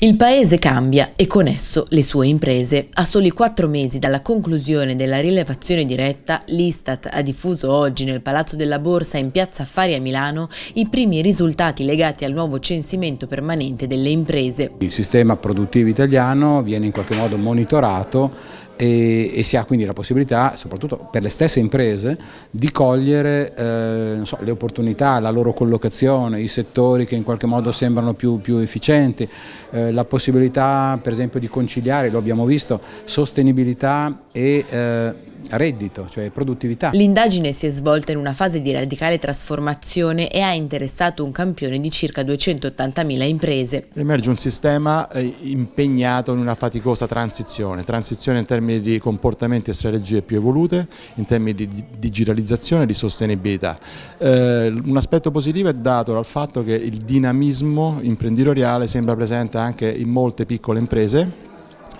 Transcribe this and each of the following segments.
Il paese cambia e con esso le sue imprese. A soli quattro mesi dalla conclusione della rilevazione diretta, l'Istat ha diffuso oggi nel Palazzo della Borsa in Piazza Affari a Milano i primi risultati legati al nuovo censimento permanente delle imprese. Il sistema produttivo italiano viene in qualche modo monitorato e, e, si ha quindi la possibilità, soprattutto per le stesse imprese, di cogliere eh, so, le opportunità, la loro collocazione, i settori che in qualche modo sembrano più, più efficienti, eh, la possibilità per esempio di conciliare, lo abbiamo visto, sostenibilità e... Eh, reddito, cioè produttività. L'indagine si è svolta in una fase di radicale trasformazione e ha interessato un campione di circa 280.000 imprese. Emerge un sistema eh, impegnato in una faticosa transizione, transizione in termini di comportamenti e strategie più evolute, in termini di digitalizzazione e di sostenibilità. Eh, un aspetto positivo è dato dal fatto che il dinamismo imprenditoriale sembra presente anche in molte piccole imprese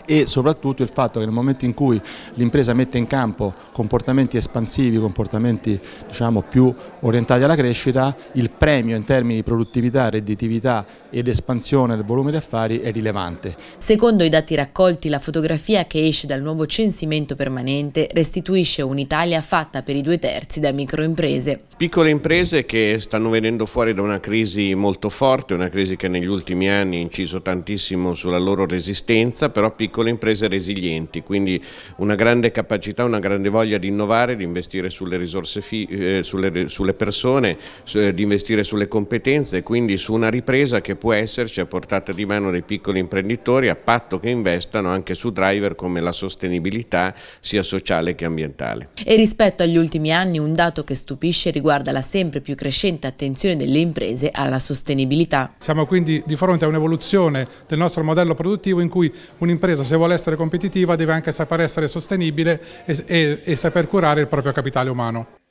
e soprattutto il fatto che nel momento in cui l'impresa mette in campo comportamenti espansivi, comportamenti diciamo, più orientati alla crescita, il premio in termini di produttività, redditività ed espansione del volume di affari è rilevante. Secondo i dati raccolti, la fotografia che esce dal nuovo censimento permanente restituisce un'Italia fatta per i due terzi da microimprese. Piccole imprese che stanno venendo fuori da una crisi molto forte, una crisi che negli ultimi anni ha inciso tantissimo sulla loro resistenza, però piccole piccole imprese resilienti, quindi una grande capacità, una grande voglia di innovare, di investire sulle risorse, eh, sulle, sulle, persone, su, eh, di investire sulle competenze, quindi su una ripresa che può esserci a portata di mano dei piccoli imprenditori a patto che investano anche su driver come la sostenibilità sia sociale che ambientale. E rispetto agli ultimi anni un dato che stupisce riguarda la sempre più crescente attenzione delle imprese alla sostenibilità. Siamo quindi di fronte a un'evoluzione del nostro modello produttivo in cui un'impresa se vuole essere competitiva deve anche saper essere sostenibile e, e, e saper curare il proprio capitale umano.